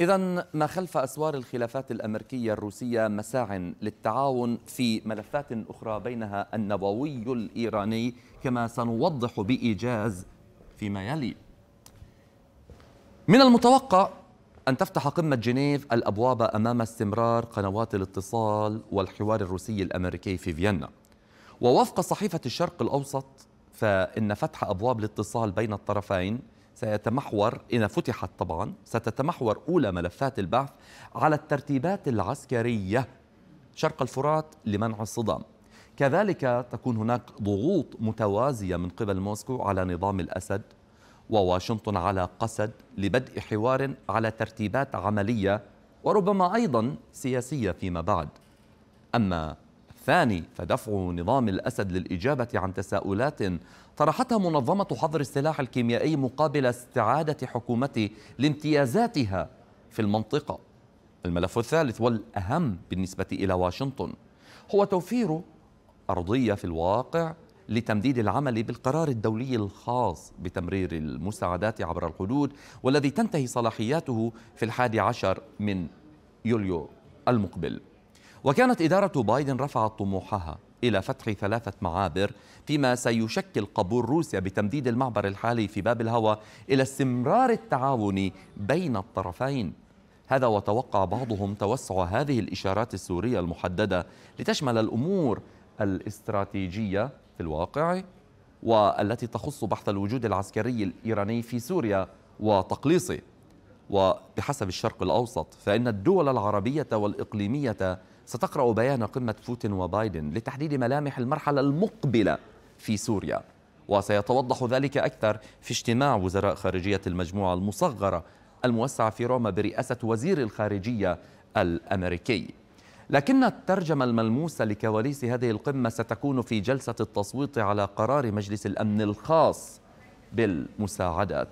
إذا ما خلف أسوار الخلافات الأمريكية الروسية مساع للتعاون في ملفات أخرى بينها النووي الإيراني كما سنوضح بإيجاز فيما يلي. من المتوقع أن تفتح قمة جنيف الأبواب أمام استمرار قنوات الاتصال والحوار الروسي الأمريكي في فيينا. ووفق صحيفة الشرق الأوسط فإن فتح أبواب الاتصال بين الطرفين سيتمحور إن فتحت طبعا ستتمحور أولى ملفات البعث على الترتيبات العسكرية شرق الفرات لمنع الصدام كذلك تكون هناك ضغوط متوازية من قبل موسكو على نظام الأسد وواشنطن على قسد لبدء حوار على ترتيبات عملية وربما أيضا سياسية فيما بعد أما الثاني فدفع نظام الأسد للإجابة عن تساؤلات طرحتها منظمة حظر السلاح الكيميائي مقابل استعادة حكومته لامتيازاتها في المنطقة الملف الثالث والأهم بالنسبة إلى واشنطن هو توفير أرضية في الواقع لتمديد العمل بالقرار الدولي الخاص بتمرير المساعدات عبر الحدود والذي تنتهي صلاحياته في الحادي عشر من يوليو المقبل وكانت إدارة بايدن رفعت طموحها إلى فتح ثلاثة معابر فيما سيشكل قبول روسيا بتمديد المعبر الحالي في باب الهوى إلى استمرار التعاون بين الطرفين هذا وتوقع بعضهم توسع هذه الإشارات السورية المحددة لتشمل الأمور الاستراتيجية في الواقع والتي تخص بحث الوجود العسكري الإيراني في سوريا وتقليصه وبحسب الشرق الأوسط فإن الدول العربية والإقليمية ستقرأ بيان قمة بوتين وبايدن لتحديد ملامح المرحلة المقبلة في سوريا وسيتوضح ذلك أكثر في اجتماع وزراء خارجية المجموعة المصغرة الموسعة في روما برئاسة وزير الخارجية الأمريكي لكن الترجمة الملموسة لكواليس هذه القمة ستكون في جلسة التصويت على قرار مجلس الأمن الخاص بالمساعدات